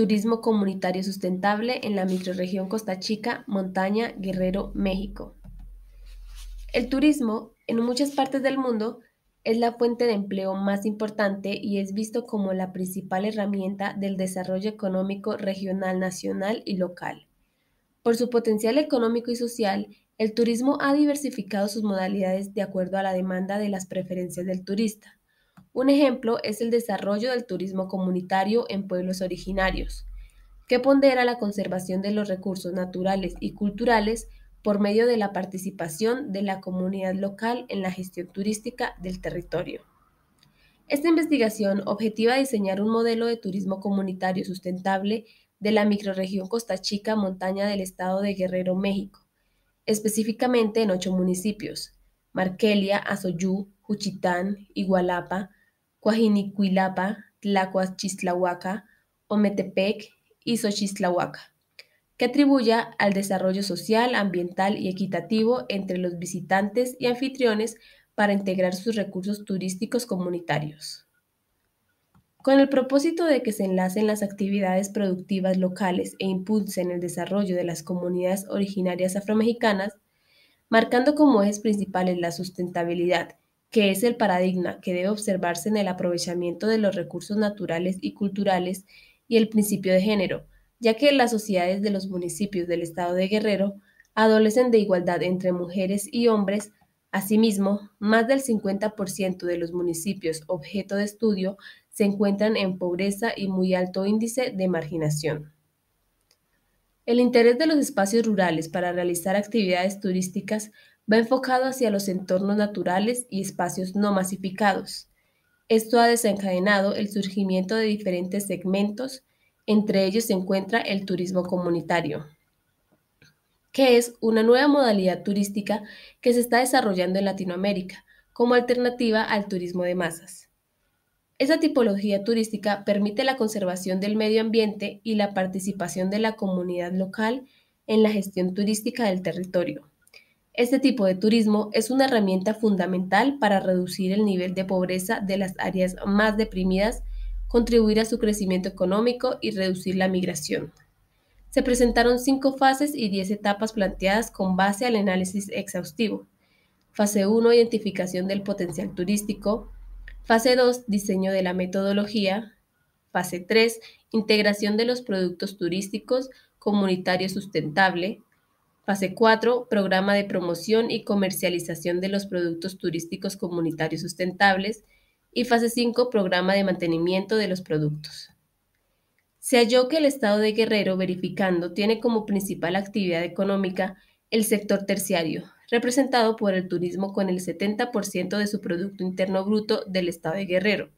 Turismo comunitario sustentable en la microrregión Costa Chica, Montaña, Guerrero, México. El turismo, en muchas partes del mundo, es la fuente de empleo más importante y es visto como la principal herramienta del desarrollo económico regional, nacional y local. Por su potencial económico y social, el turismo ha diversificado sus modalidades de acuerdo a la demanda de las preferencias del turista. Un ejemplo es el desarrollo del turismo comunitario en pueblos originarios, que pondera la conservación de los recursos naturales y culturales por medio de la participación de la comunidad local en la gestión turística del territorio. Esta investigación objetiva diseñar un modelo de turismo comunitario sustentable de la microrregión Costa Chica Montaña del estado de Guerrero, México, específicamente en ocho municipios, Marquelia, Azoyú, Juchitán, Igualapa, Cuajinicuilapa, Tlacuachistlahuaca, Ometepec y Xochistlahuaca, que atribuya al desarrollo social, ambiental y equitativo entre los visitantes y anfitriones para integrar sus recursos turísticos comunitarios. Con el propósito de que se enlacen las actividades productivas locales e impulsen el desarrollo de las comunidades originarias afromexicanas, marcando como ejes principales la sustentabilidad, que es el paradigma que debe observarse en el aprovechamiento de los recursos naturales y culturales, y el principio de género, ya que las sociedades de los municipios del estado de Guerrero adolecen de igualdad entre mujeres y hombres. Asimismo, más del 50% de los municipios objeto de estudio se encuentran en pobreza y muy alto índice de marginación. El interés de los espacios rurales para realizar actividades turísticas va enfocado hacia los entornos naturales y espacios no masificados. Esto ha desencadenado el surgimiento de diferentes segmentos, entre ellos se encuentra el turismo comunitario, que es una nueva modalidad turística que se está desarrollando en Latinoamérica como alternativa al turismo de masas. Esa tipología turística permite la conservación del medio ambiente y la participación de la comunidad local en la gestión turística del territorio. Este tipo de turismo es una herramienta fundamental para reducir el nivel de pobreza de las áreas más deprimidas, contribuir a su crecimiento económico y reducir la migración. Se presentaron cinco fases y diez etapas planteadas con base al análisis exhaustivo. Fase 1, identificación del potencial turístico. Fase 2, diseño de la metodología. Fase 3, integración de los productos turísticos comunitarios sustentable. Fase 4, programa de promoción y comercialización de los productos turísticos comunitarios sustentables. Y fase 5, programa de mantenimiento de los productos. Se halló que el Estado de Guerrero, verificando, tiene como principal actividad económica el sector terciario, representado por el turismo con el 70% de su Producto Interno Bruto del Estado de Guerrero.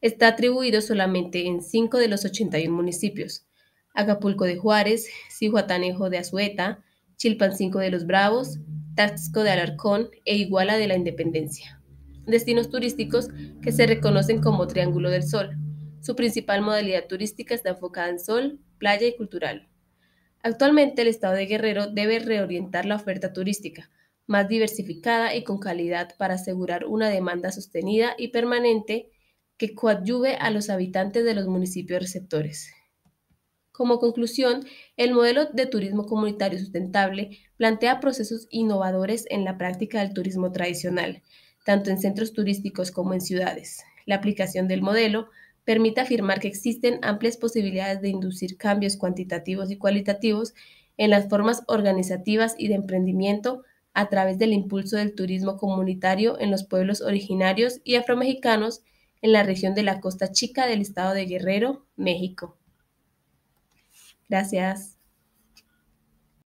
Está atribuido solamente en 5 de los 81 municipios, Acapulco de Juárez, Cihuatanejo de Azueta, Chilpancingo de los Bravos, Taxco de Alarcón e Iguala de la Independencia. Destinos turísticos que se reconocen como Triángulo del Sol. Su principal modalidad turística está enfocada en sol, playa y cultural. Actualmente el estado de Guerrero debe reorientar la oferta turística, más diversificada y con calidad para asegurar una demanda sostenida y permanente que coadyuve a los habitantes de los municipios receptores. Como conclusión, el modelo de turismo comunitario sustentable plantea procesos innovadores en la práctica del turismo tradicional, tanto en centros turísticos como en ciudades. La aplicación del modelo permite afirmar que existen amplias posibilidades de inducir cambios cuantitativos y cualitativos en las formas organizativas y de emprendimiento a través del impulso del turismo comunitario en los pueblos originarios y afromexicanos en la región de la Costa Chica del estado de Guerrero, México. Gracias.